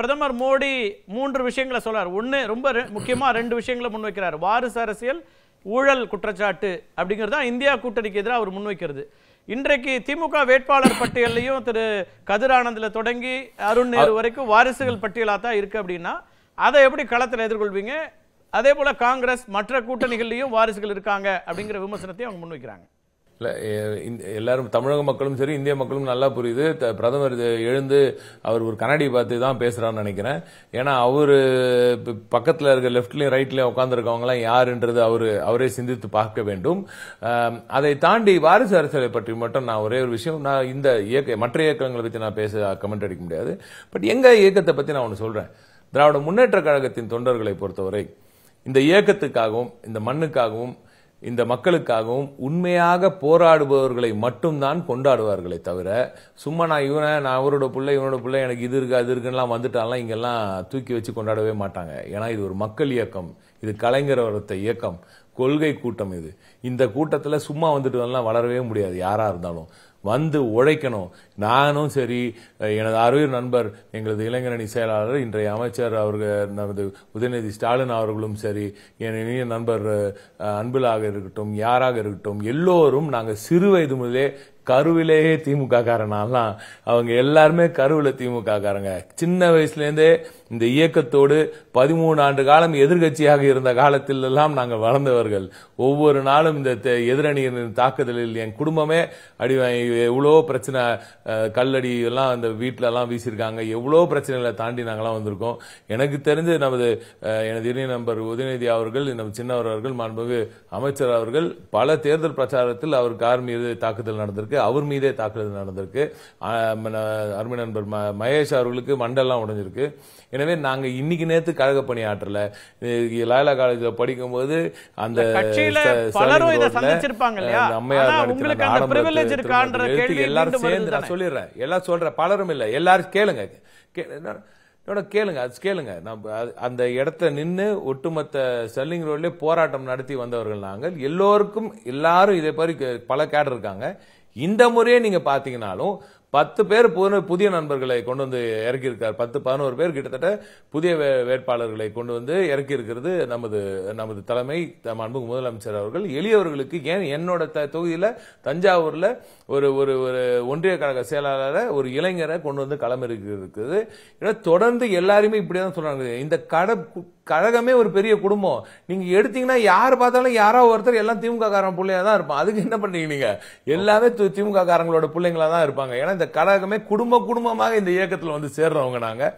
பிரதமர் மோடி மூன்று விஷயங்களை சொல்றார் ஒன்று ரொம்ப முக்கியமாக ரெண்டு விஷயங்களை முன்வைக்கிறார் வாரிசு அரசியல் ஊழல் குற்றச்சாட்டு அப்படிங்கிறது தான் இந்தியா கூட்டணிக்கு எதிராக அவர் முன்வைக்கிறது இன்றைக்கு திமுக வேட்பாளர் பட்டியலையும் திரு கதிரானந்தில் தொடங்கி அருண் நேரு வரைக்கும் வாரிசுகள் பட்டியலாக தான் இருக்குது அப்படின்னா அதை எப்படி களத்தில் எதிர்கொள்வீங்க அதே போல் காங்கிரஸ் மற்ற கூட்டணிகள்லையும் வாரிசுகள் இருக்காங்க அப்படிங்கிற விமர்சனத்தையும் அவங்க முன்வைக்கிறாங்க இல்லை எல்லாரும் தமிழக மக்களும் சரி இந்திய மக்களும் நல்லா புரியுது பிரதமர் எழுந்து அவர் ஒரு கண்ணாடி பார்த்து தான் பேசுகிறான்னு நினைக்கிறேன் ஏன்னா அவர் பக்கத்தில் இருக்க லெஃப்ட்லேயும் ரைட்லேயும் உட்காந்துருக்கவங்களாம் யாருன்றது அவர் அவரே சிந்தித்து பார்க்க வேண்டும் அதை தாண்டி வாரிசு அரசியலை பற்றி மட்டும் நான் ஒரே ஒரு விஷயம் நான் இந்த இயக்க மற்ற இயக்கங்களை பற்றி நான் பேச கமெண்ட் அடிக்க முடியாது பட் எங்கள் இயக்கத்தை பற்றி நான் ஒன்று சொல்கிறேன் திராவிட முன்னேற்ற கழகத்தின் தொண்டர்களை பொறுத்தவரை இந்த இயக்கத்துக்காகவும் இந்த மண்ணுக்காகவும் இந்த மக்களுக்காகவும் உண்மையாக போராடுபவர்களை மட்டும்தான் கொண்டாடுவார்களே தவிர சும்மா நான் இவனை நான் அவரோட பிள்ளை இவனோட பிள்ளை எனக்கு இது இருக்கு அது இருக்குன்னுலாம் வந்துட்டாலாம் இங்கெல்லாம் தூக்கி வச்சு கொண்டாடவே மாட்டாங்க ஏன்னா இது ஒரு மக்கள் இயக்கம் இது கலைஞர் இயக்கம் கொள்கை கூட்டம் இது இந்த கூட்டத்தில் சும்மா வந்துட்டு வரலாம் வளரவே முடியாது யாராக இருந்தாலும் வந்து உழைக்கணும் நானும் சரி எனது அறிவியல் நண்பர் எங்களது இளைஞரணி செயலாளர் இன்றைய அமைச்சர் அவர்கள் நமது உதயநிதி ஸ்டாலின் அவர்களும் சரி என் நண்பர் அன்பிலாக இருக்கட்டும் யாராக இருக்கட்டும் எல்லோரும் நாங்கள் சிறு வயது முதலே கருவிலேயே திமுக காரனாலாம் அவங்க எல்லாருமே கருவில் திமுக காரங்க சின்ன வயசுலேருந்தே இந்த இயக்கத்தோடு பதிமூணு ஆண்டு காலம் எதிர்கட்சியாக இருந்த காலத்தில் எல்லாம் நாங்கள் வளர்ந்தவர்கள் ஒவ்வொரு நாளும் இந்த எதிரணியின் தாக்குதலில் என் குடும்பமே அடி எவ்வளோ பிரச்சனை கல்லடி எல்லாம் அந்த வீட்டிலலாம் வீசியிருக்காங்க எவ்வளோ பிரச்சனைகளை தாண்டி நாங்களாம் வந்திருக்கோம் எனக்கு தெரிஞ்சு நமது எனது இணை நம்பர் உதயநிதி அவர்கள் நம் சின்னவர் அவர்கள் மாண்புமிகு அமைச்சர் அவர்கள் பல தேர்தல் பிரச்சாரத்தில் அவர் கார் மீது தாக்குதல் நடந்திருக்கு நடந்திருக்கு அவர் மீதே தாக்குதல் நடந்திருக்கு அருமை நண்பர் மகேஷ் அவர்களுக்கு மண்டலாம் உடைஞ்சிருக்கு எனவே நாங்க இன்னைக்கு நேற்று கழக பணியாற்றல ஆற்றல லாயலா படிக்கும் படிக்கும்போது அந்த அம்மையார் எல்லாரும் சேர்ந்து நான் சொல்லிடுறேன் எல்லாம் சொல்றேன் பலரும் இல்லை எல்லாரும் கேளுங்க கேளுங்க அது கேளுங்க நம்ம அந்த இடத்த நின்று ஒட்டுமொத்த செல்லிங் ரோட்லேயே போராட்டம் நடத்தி வந்தவர்கள் நாங்கள் எல்லோருக்கும் எல்லாரும் இதே மாதிரி பல கேட்டு இருக்காங்க இந்த முறையே நீங்கள் பார்த்தீங்கனாலும் பத்து பேர் புதிய நண்பர்களை கொண்டு வந்து இறக்கியிருக்கார் பத்து பதினோரு பேர் கிட்டத்தட்ட புதிய வேட்பாளர்களை கொண்டு வந்து இறக்கி இருக்கிறது நமது நமது தலைமை அன்பு முதலமைச்சர் அவர்கள் எளியவர்களுக்கு ஏன் என்னோட தொகுதியில் தஞ்சாவூரில் ஒரு ஒரு ஒரு ஒன்றிய கழக செயலாளரை ஒரு இளைஞரை கொண்டு வந்து களம் இருக்கிறது தொடர்ந்து எல்லாருமே இப்படி தான் சொல்கிறாங்க இந்த கடை கழகமே ஒரு பெரிய குடும்பம் நீங்க எடுத்தீங்கன்னா யார் பார்த்தாலும் யாரோ ஒருத்தர் எல்லாம் திமுக காரன் பிள்ளையா தான் இருப்பான் அதுக்கு என்ன பண்றீங்க நீங்க எல்லாமே திமுக காரங்களோட பிள்ளைங்களா தான் இருப்பாங்க ஏன்னா இந்த கழகமே குடும்ப குடும்பமாக இந்த இயக்கத்தில் வந்து சேர்றவங்க நாங்க